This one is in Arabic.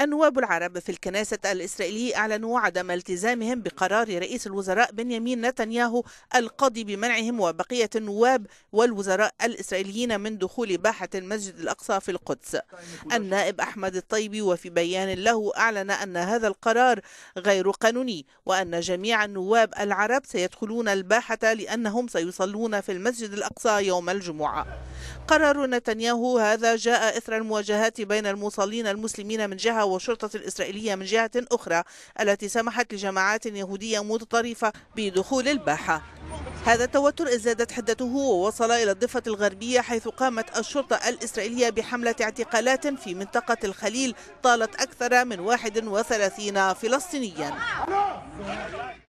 النواب العرب في الكنيسة الإسرائيلي أعلنوا عدم التزامهم بقرار رئيس الوزراء بنيامين نتنياهو القاضي بمنعهم وبقية النواب والوزراء الإسرائيليين من دخول باحة المسجد الأقصى في القدس النائب أحمد الطيبي وفي بيان له أعلن أن هذا القرار غير قانوني وأن جميع النواب العرب سيدخلون الباحة لأنهم سيصلون في المسجد الأقصى يوم الجمعة قرار نتنياهو هذا جاء إثر المواجهات بين المصلين المسلمين من جهة والشرطة الإسرائيلية من جهة أخرى التي سمحت لجماعات يهودية متطرفة بدخول الباحة هذا التوتر ازدادت حدته ووصل إلى الضفة الغربية حيث قامت الشرطة الإسرائيلية بحملة اعتقالات في منطقة الخليل طالت أكثر من 31 فلسطينيا